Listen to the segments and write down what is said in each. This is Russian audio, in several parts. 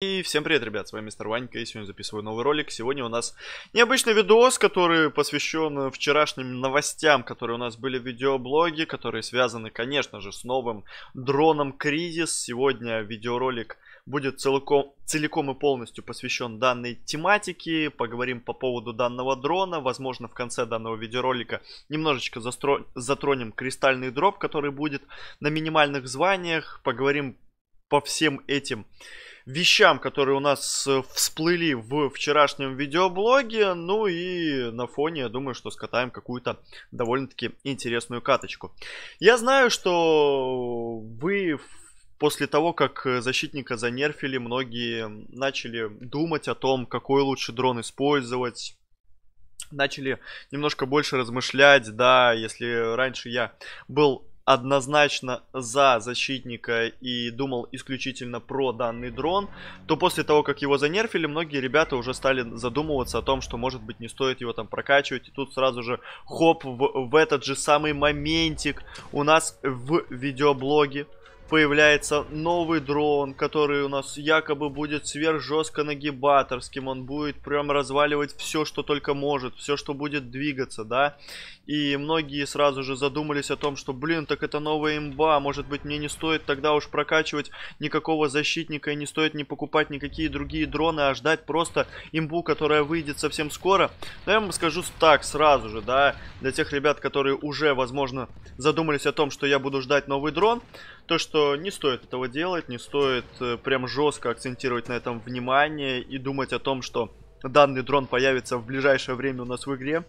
И всем привет, ребят, с вами Мистер Ванька, и сегодня записываю новый ролик. Сегодня у нас необычный видос, который посвящен вчерашним новостям, которые у нас были в видеоблоге, которые связаны, конечно же, с новым дроном Кризис. Сегодня видеоролик будет целиком, целиком и полностью посвящен данной тематике. Поговорим по поводу данного дрона. Возможно, в конце данного видеоролика немножечко застро... затронем кристальный дроп, который будет на минимальных званиях. Поговорим по всем этим вещам, которые у нас э, всплыли в вчерашнем видеоблоге. Ну и на фоне, я думаю, что скатаем какую-то довольно-таки интересную каточку. Я знаю, что вы после того, как защитника занерфили, многие начали думать о том, какой лучше дрон использовать, начали немножко больше размышлять, да, если раньше я был однозначно за защитника и думал исключительно про данный дрон, то после того, как его занерфили, многие ребята уже стали задумываться о том, что может быть не стоит его там прокачивать. И тут сразу же хоп, в, в этот же самый моментик у нас в видеоблоге появляется новый дрон, который у нас якобы будет сверхжестко нагибаторским. Он будет прям разваливать все, что только может, все, что будет двигаться, да. И многие сразу же задумались о том, что, блин, так это новая имба, может быть, мне не стоит тогда уж прокачивать никакого защитника и не стоит не покупать никакие другие дроны, а ждать просто имбу, которая выйдет совсем скоро. Но ну, я вам скажу так сразу же, да, для тех ребят, которые уже, возможно, задумались о том, что я буду ждать новый дрон, то, что что не стоит этого делать, не стоит э, прям жестко акцентировать на этом внимание и думать о том, что данный дрон появится в ближайшее время у нас в игре.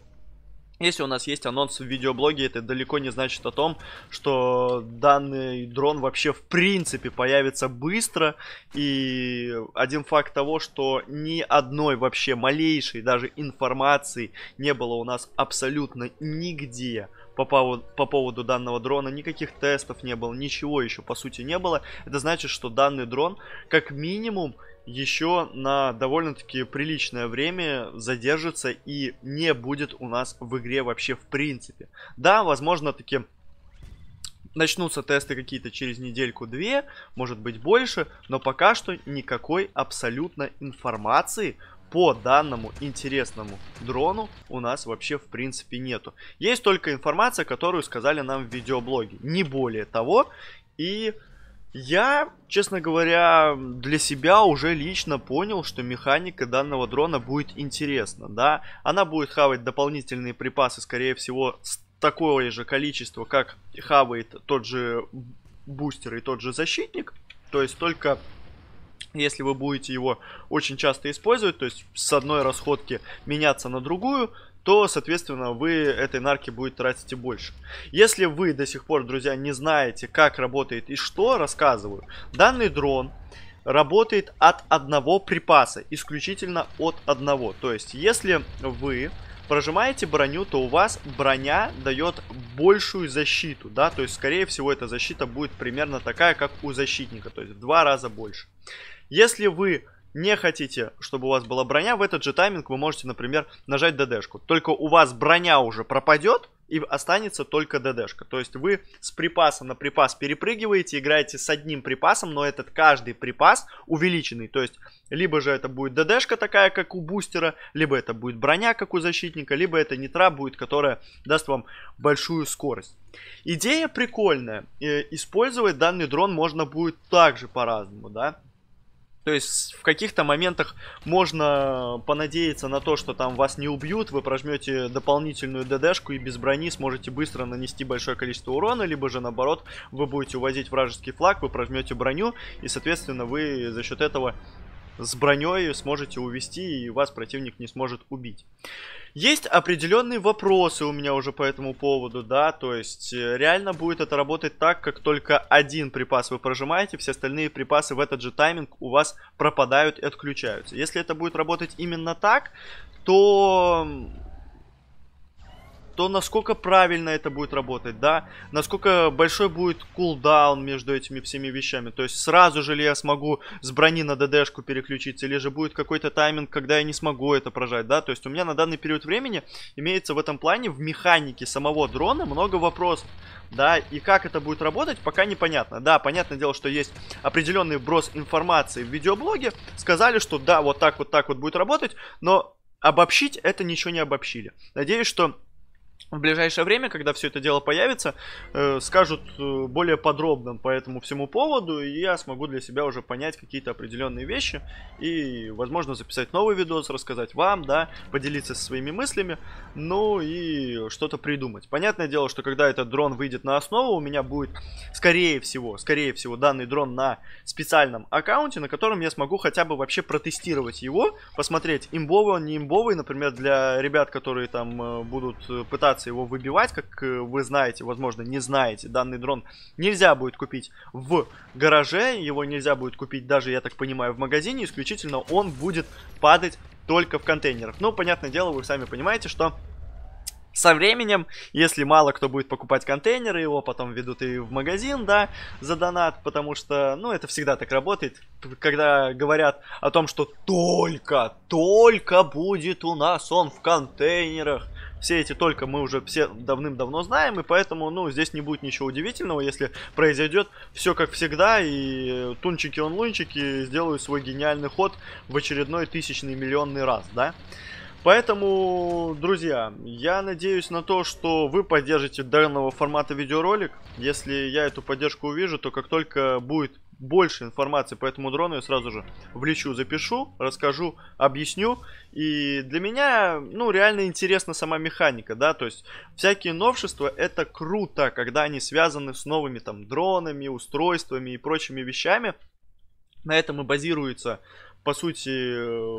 Если у нас есть анонс в видеоблоге, это далеко не значит о том, что данный дрон вообще в принципе появится быстро. И один факт того, что ни одной вообще малейшей даже информации не было у нас абсолютно нигде по поводу, по поводу данного дрона, никаких тестов не было, ничего еще по сути не было. Это значит, что данный дрон как минимум еще на довольно-таки приличное время задержится и не будет у нас в игре вообще в принципе. Да, возможно, таки начнутся тесты какие-то через недельку-две, может быть больше, но пока что никакой абсолютно информации по данному интересному дрону у нас вообще в принципе нету. Есть только информация, которую сказали нам в видеоблоге. Не более того. И я, честно говоря, для себя уже лично понял, что механика данного дрона будет интересна, да. Она будет хавать дополнительные припасы, скорее всего, такое же количество, как хавает тот же бустер и тот же защитник. То есть только если вы будете его очень часто использовать, то есть с одной расходки меняться на другую, то, соответственно, вы этой нарки будет тратить и больше. Если вы до сих пор, друзья, не знаете, как работает и что, рассказываю. Данный дрон работает от одного припаса, исключительно от одного. То есть, если вы прожимаете броню, то у вас броня дает большую защиту, да, то есть, скорее всего, эта защита будет примерно такая, как у защитника, то есть в два раза больше. Если вы не хотите, чтобы у вас была броня, в этот же тайминг вы можете, например, нажать ДДшку. Только у вас броня уже пропадет, и останется только ДДшка. То есть вы с припаса на припас перепрыгиваете, играете с одним припасом, но этот каждый припас увеличенный. То есть либо же это будет ДДшка такая, как у бустера, либо это будет броня, как у защитника, либо это нитра будет, которая даст вам большую скорость. Идея прикольная. Э, использовать данный дрон можно будет также по-разному, да. То есть в каких-то моментах можно понадеяться на то, что там вас не убьют, вы прожмете дополнительную ДДшку и без брони сможете быстро нанести большое количество урона, либо же наоборот, вы будете увозить вражеский флаг, вы прожмете броню, и соответственно вы за счет этого с броней сможете увести, и вас противник не сможет убить. Есть определенные вопросы у меня уже по этому поводу, да, то есть э, реально будет это работать так, как только один припас вы прожимаете, все остальные припасы в этот же тайминг у вас пропадают и отключаются. Если это будет работать именно так, то то насколько правильно это будет работать, да, насколько большой будет кулдаун между этими всеми вещами. То есть сразу же ли я смогу с брони на ДДшку переключиться, или же будет какой-то тайминг, когда я не смогу это прожать, да. То есть у меня на данный период времени имеется в этом плане в механике самого дрона много вопросов, да, и как это будет работать, пока непонятно. Да, понятное дело, что есть определенный брос информации в видеоблоге, сказали, что да, вот так, вот так вот будет работать, но обобщить это ничего не обобщили. Надеюсь, что в ближайшее время, когда все это дело появится, э, скажут э, более подробно по этому всему поводу, и я смогу для себя уже понять какие-то определенные вещи, и, возможно, записать новый видос, рассказать вам, да, поделиться со своими мыслями, ну и что-то придумать. Понятное дело, что когда этот дрон выйдет на основу, у меня будет, скорее всего, скорее всего, данный дрон на специальном аккаунте, на котором я смогу хотя бы вообще протестировать его, посмотреть, имбовый он, не имбовый, например, для ребят, которые там э, будут э, пытаться пытаться его выбивать, как э, вы знаете, возможно, не знаете. Данный дрон нельзя будет купить в гараже, его нельзя будет купить даже, я так понимаю, в магазине. Исключительно он будет падать только в контейнерах. Ну, понятное дело, вы сами понимаете, что со временем, если мало кто будет покупать контейнеры, его потом ведут и в магазин, да, за донат, потому что, ну, это всегда так работает, когда говорят о том, что только, только будет у нас он в контейнерах, все эти только мы уже все давным-давно знаем, и поэтому, ну, здесь не будет ничего удивительного, если произойдет все как всегда, и тунчики-онлунчики сделают свой гениальный ход в очередной тысячный миллионный раз, да? Поэтому, друзья, я надеюсь на то, что вы поддержите данного формата видеоролик. Если я эту поддержку увижу, то как только будет больше информации по этому дрону, я сразу же влечу, запишу, расскажу, объясню. И для меня, ну, реально интересна сама механика, да, то есть всякие новшества это круто, когда они связаны с новыми там дронами, устройствами и прочими вещами. На этом и базируется по сути,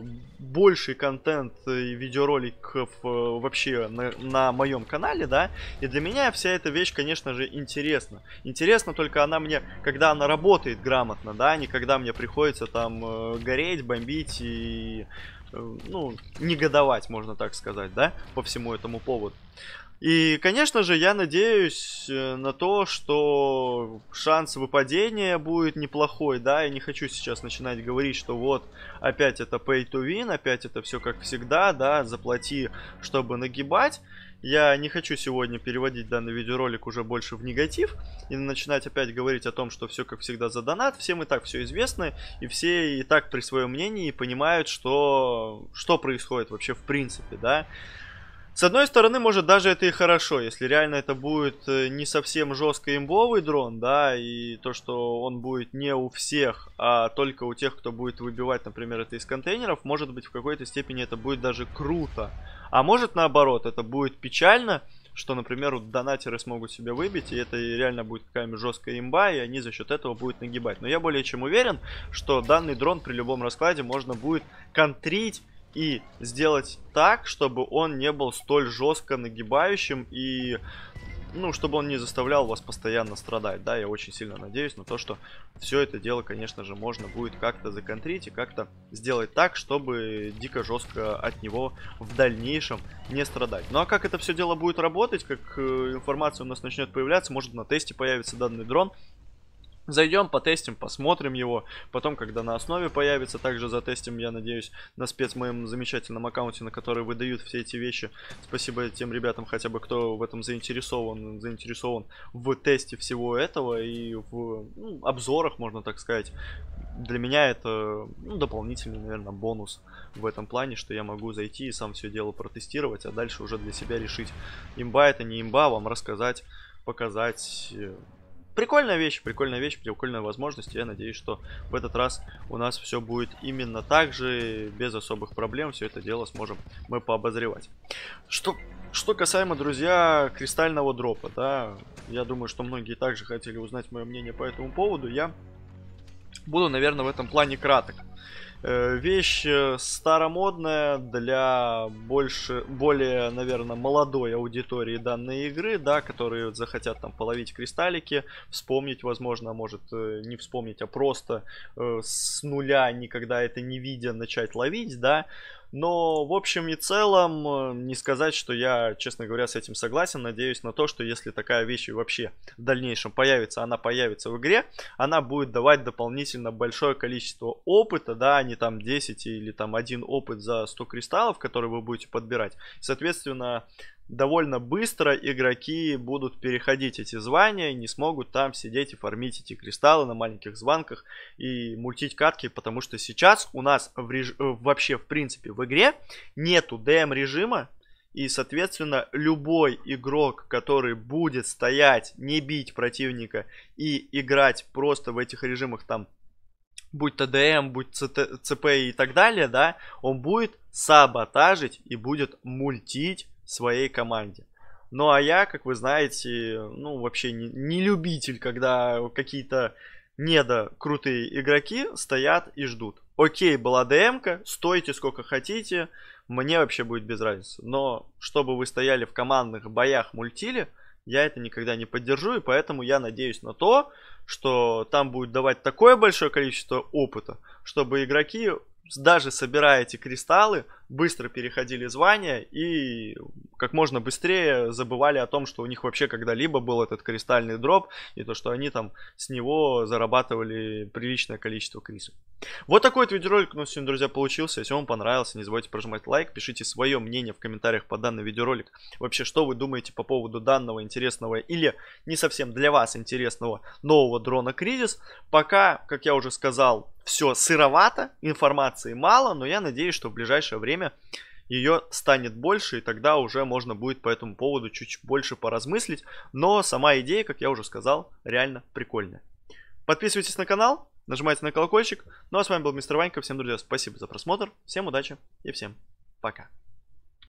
э, больший контент и видеороликов э, э, вообще на, на моем канале, да, и для меня вся эта вещь, конечно же, интересна. Интересна только она мне, когда она работает грамотно, да, не когда мне приходится там гореть, бомбить и ну, негодовать, можно так сказать, да, по всему этому поводу. И, конечно же, я надеюсь э, на то, что шанс выпадения будет неплохой, да, я не хочу сейчас начинать говорить, что вот опять это pay to win, опять это все как всегда, да, заплати, чтобы нагибать. Я не хочу сегодня переводить данный видеоролик уже больше в негатив и начинать опять говорить о том, что все как всегда за донат. Всем и так все известно, и все и так при своем мнении понимают, что, что происходит вообще в принципе, да. С одной стороны, может, даже это и хорошо, если реально это будет э, не совсем жестко имбовый дрон, да, и то, что он будет не у всех, а только у тех, кто будет выбивать, например, это из контейнеров, может быть, в какой-то степени это будет даже круто. А может, наоборот, это будет печально, что, например, донатеры смогут себя выбить, и это реально будет какая-нибудь жесткая имба, и они за счет этого будут нагибать. Но я более чем уверен, что данный дрон при любом раскладе можно будет контрить и сделать так, чтобы он не был столь жестко нагибающим и ну, чтобы он не заставлял вас постоянно страдать, да, я очень сильно надеюсь на то, что все это дело, конечно же, можно будет как-то законтрить и как-то сделать так, чтобы дико жестко от него в дальнейшем не страдать. Ну, а как это все дело будет работать, как э, информация у нас начнет появляться, может на тесте появится данный дрон, Зайдем, потестим, посмотрим его. Потом, когда на основе появится, также затестим, я надеюсь, на спец моем замечательном аккаунте, на который выдают все эти вещи. Спасибо тем ребятам, хотя бы кто в этом заинтересован, заинтересован в тесте всего этого и в ну, обзорах, можно так сказать. Для меня это ну, дополнительный, наверное, бонус в этом плане, что я могу зайти и сам все дело протестировать, а дальше уже для себя решить, имба это не имба, вам рассказать, показать э, прикольная вещь, прикольная вещь, прикольная возможность. Я надеюсь, что в этот раз у нас все будет именно так же, без особых проблем. Все это дело сможем мы пообозревать. Что, что касаемо, друзья, кристального дропа, да, я думаю, что многие также хотели узнать мое мнение по этому поводу. Я буду, наверное, в этом плане краток. Э, вещь э, старомодная для больше, более, наверное, молодой аудитории данной игры, да, которые захотят там половить кристаллики, вспомнить, возможно, может э, не вспомнить, а просто э, с нуля никогда это не видя начать ловить, да, но в общем и целом э, не сказать, что я, честно говоря, с этим согласен. Надеюсь на то, что если такая вещь вообще в дальнейшем появится, она появится в игре, она будет давать дополнительно большое количество опыта, да, а не там 10 или там один опыт за 100 кристаллов, которые вы будете подбирать. Соответственно, довольно быстро игроки будут переходить эти звания не смогут там сидеть и фармить эти кристаллы на маленьких званках и мультить катки, потому что сейчас у нас в реж... Э, вообще в принципе в игре нету ДМ режима, и, соответственно, любой игрок, который будет стоять, не бить противника и играть просто в этих режимах там, будь то ДМ, будь ЦТ, ЦП и так далее, да, он будет саботажить и будет мультить своей команде. Ну а я, как вы знаете, ну вообще не, не любитель, когда какие-то недо крутые игроки стоят и ждут. Окей, была ДМ-ка, стойте сколько хотите, мне вообще будет без разницы. Но чтобы вы стояли в командных боях мультили, я это никогда не поддержу, и поэтому я надеюсь на то, что там будет давать такое большое количество опыта, чтобы игроки даже собирая эти кристаллы, быстро переходили звания и как можно быстрее забывали о том, что у них вообще когда-либо был этот кристальный дроп, и то, что они там с него зарабатывали приличное количество крисов. Вот такой вот видеоролик у нас сегодня, друзья, получился. Если вам понравился, не забывайте прожимать лайк, пишите свое мнение в комментариях по данному видеоролик. Вообще, что вы думаете по поводу данного интересного или не совсем для вас интересного нового дрона Кризис. Пока, как я уже сказал, все сыровато, информации мало, но я надеюсь, что в ближайшее время ее станет больше, и тогда уже можно будет по этому поводу чуть больше поразмыслить. Но сама идея, как я уже сказал, реально прикольная. Подписывайтесь на канал, нажимайте на колокольчик. Ну а с вами был Мистер Ванька. Всем, друзья, спасибо за просмотр. Всем удачи и всем пока.